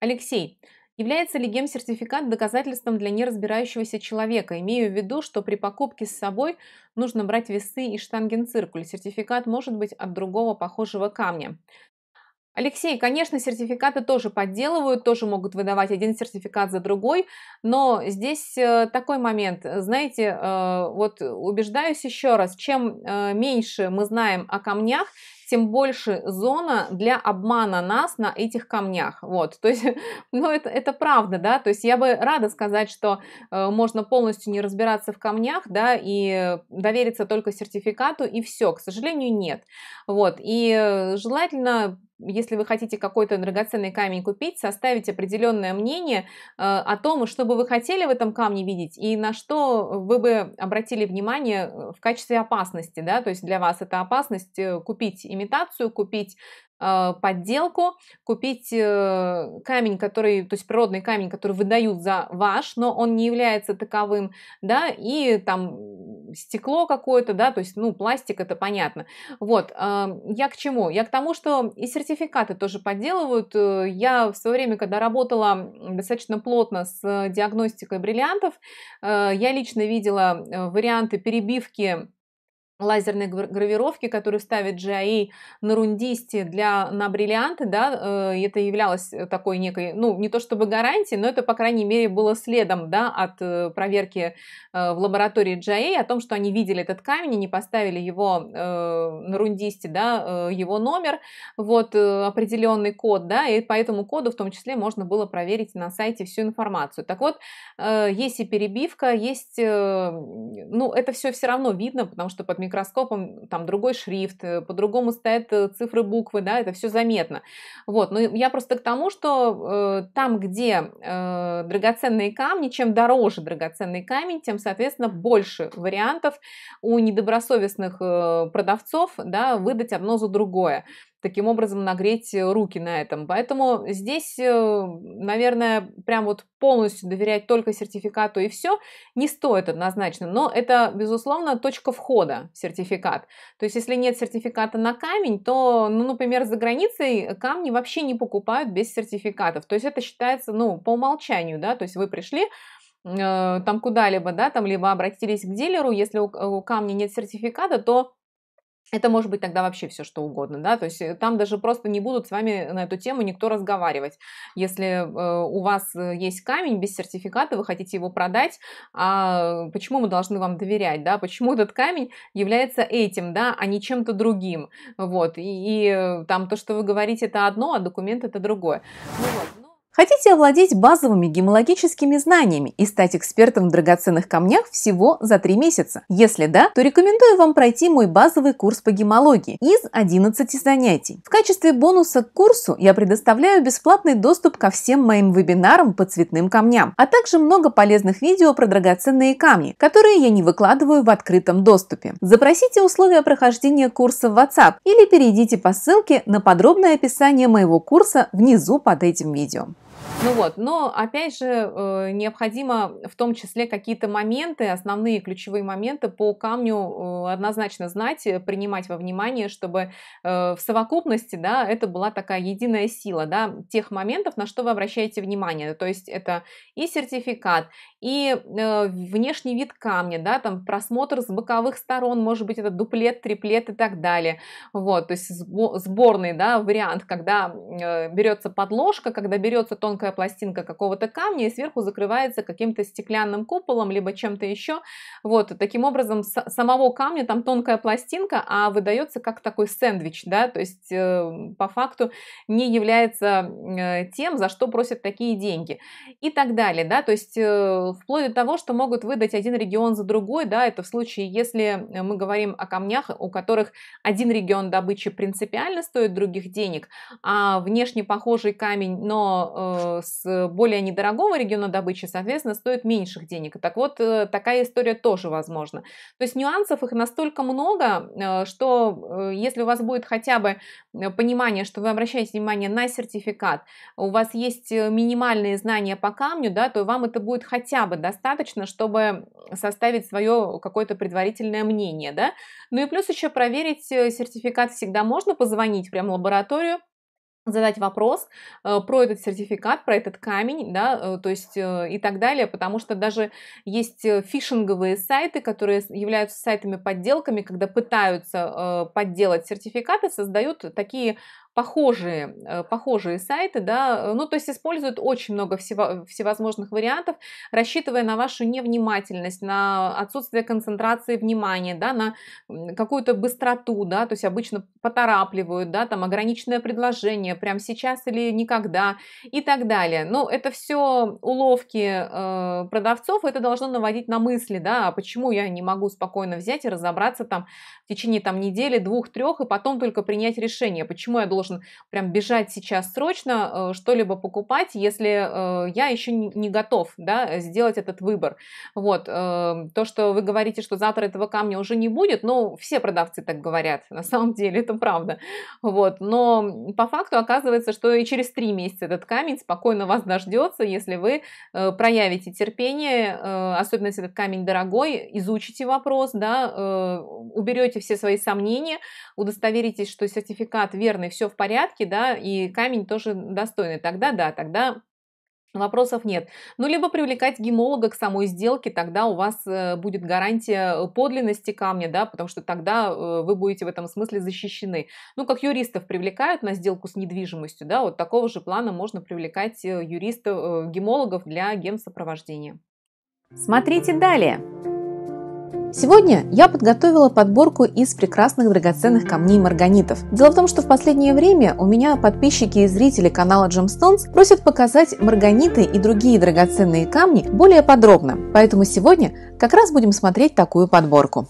Алексей, является ли гем-сертификат доказательством для неразбирающегося человека? Имею в виду, что при покупке с собой нужно брать весы и штангенциркуль. Сертификат может быть от другого похожего камня. Алексей, конечно, сертификаты тоже подделывают, тоже могут выдавать один сертификат за другой, но здесь э, такой момент, знаете, э, вот убеждаюсь еще раз, чем э, меньше мы знаем о камнях, тем больше зона для обмана нас на этих камнях. Вот, то есть, ну, это, это правда, да, то есть я бы рада сказать, что э, можно полностью не разбираться в камнях, да, и довериться только сертификату, и все, к сожалению, нет. Вот, и желательно если вы хотите какой-то драгоценный камень купить, составить определенное мнение э, о том, что бы вы хотели в этом камне видеть и на что вы бы обратили внимание э, в качестве опасности, да, то есть для вас это опасность э, купить имитацию, купить подделку, купить камень, который, то есть природный камень, который выдают за ваш, но он не является таковым, да, и там стекло какое-то, да, то есть, ну, пластик, это понятно. Вот, а, я к чему? Я к тому, что и сертификаты тоже подделывают. Э, я в свое время, когда работала достаточно плотно с диагностикой бриллиантов, э, я лично видела э, варианты перебивки лазерной гравировки, которую ставит GIA e на рундисте для, на бриллианты, да, э, это являлось э, такой некой, ну, не то чтобы гарантией, но это, по крайней мере, было следом, да, от э, проверки в лаборатории GIA e о том, что они видели этот камень и не поставили его на рундисте, да, его номер, вот, определенный код, да, и по этому коду в том числе можно было проверить на сайте всю информацию. Так вот, есть и перебивка, есть, ну, это все все равно видно, потому что под микроскопом там другой шрифт, э, по-другому стоят э, цифры, буквы, да, это все заметно. Вот, но я просто к тому, что э, там, где э, драгоценные камни, чем дороже драгоценный камень, тем, соответственно, больше вариантов у недобросовестных э, продавцов, да, выдать одно за другое таким образом нагреть э, руки на этом. Поэтому здесь, э, наверное, прям вот полностью доверять только сертификату и все не стоит однозначно, но это, безусловно, точка входа в сертификат. То есть, если нет сертификата на камень, то, ну, например, за границей камни вообще не покупают без сертификатов. То есть, это считается, ну, по умолчанию, да, то есть вы пришли, э, там куда-либо, да, там либо обратились к дилеру, если у, у камня нет сертификата, то это может быть тогда вообще все что угодно, да, то есть э, там даже просто не будут с вами на эту тему никто разговаривать. Если э, у вас э, есть камень без сертификата, вы хотите его продать, а э, почему мы должны вам доверять, да, почему этот камень является этим, да, а не чем-то другим, вот, и, и там то, что вы говорите, это одно, а документ это другое. Ну, вот. Хотите овладеть базовыми гемологическими знаниями и стать экспертом в драгоценных камнях всего за три месяца? Если да, то рекомендую вам пройти мой базовый курс по гемологии из 11 занятий. В качестве бонуса к курсу я предоставляю бесплатный доступ ко всем моим вебинарам по цветным камням, а также много полезных видео про драгоценные камни, которые я не выкладываю в открытом доступе. Запросите условия прохождения курса в WhatsApp или перейдите по ссылке на подробное описание моего курса внизу под этим видео. Ну вот, но опять же э, необходимо в том числе какие-то моменты, основные ключевые моменты по камню э, однозначно знать, э, принимать во внимание, чтобы в совокупности, да, это была такая единая сила, да, тех моментов, на что вы обращаете внимание. То есть это и сертификат, и внешний вид камня, да, там просмотр с боковых сторон, может быть, это дуплет, триплет и так далее. Вот, то есть сборный, да, вариант, когда берется подложка, когда берется тон тонкая пластинка какого-то камня и сверху закрывается каким-то стеклянным куполом, либо чем-то еще. Вот, таким образом, с- самого камня там тонкая пластинка, а выдается как такой сэндвич, да, то есть э, по факту не является э, тем, за что просят такие деньги и так далее, да, то есть э, вплоть до того, что могут выдать один регион за другой, да, это в случае, если э, мы говорим о камнях, у которых один регион добычи принципиально стоит других денег, а внешне похожий камень, но э, Э, с более недорогого региона добычи, соответственно, стоит меньших денег. Так вот, э, такая история тоже возможна. То есть нюансов их настолько много, э, что если у вас будет хотя бы понимание, что вы обращаете внимание на сертификат, у вас есть минимальные знания по камню, да, то вам это будет хотя бы достаточно, чтобы составить свое какое-то предварительное мнение. Да? Ну и плюс еще проверить сертификат всегда можно, позвонить прямо в лабораторию, задать вопрос э, про этот сертификат, про этот камень, да, э, то есть э, и так далее, потому что даже есть фишинговые сайты, которые являются сайтами-подделками, когда пытаются подделать сертификаты, создают такие похожие, э, похожие сайты, да, э, ну, то есть используют очень много всего, всевозможных вариантов, рассчитывая на вашу невнимательность, на отсутствие концентрации внимания, да, на какую-то быстроту, да, то есть обычно поторапливают, да, там ограниченное предложение, прямо сейчас или никогда и так далее. Ну, это все уловки э, продавцов, это должно наводить на мысли, да, а почему я не могу спокойно взять и разобраться там в течение там недели, двух, трех, и потом только принять решение, почему я должен должен прям бежать сейчас срочно э, что-либо покупать, если э, я еще не готов да, сделать этот выбор. Вот, эм, то, что вы говорите, что завтра этого камня уже не будет, ну, все продавцы так говорят, на самом деле это правда. Вот, но по факту оказывается, что и через три месяца этот камень спокойно вас дождется, если вы э, проявите терпение, особенно если этот камень дорогой, изучите вопрос, да, уберете все свои сомнения, удостоверитесь, что сертификат верный, все в порядке, да, и камень тоже достойный, тогда да, тогда Вопросов нет. Ну, либо привлекать гемолога к самой сделке, тогда у вас э, будет гарантия э, подлинности камня, да, потому что тогда э, вы будете в этом смысле защищены. Ну, как юристов привлекают на сделку с недвижимостью, да, вот такого же плана можно привлекать юристов, гемологов для гемсопровождения. Смотрите далее. Сегодня я подготовила подборку из прекрасных драгоценных камней марганитов. Дело в том, что в последнее время у меня подписчики и зрители канала Gemstones просят показать марганиты и другие драгоценные камни более подробно, поэтому сегодня как раз будем смотреть такую подборку.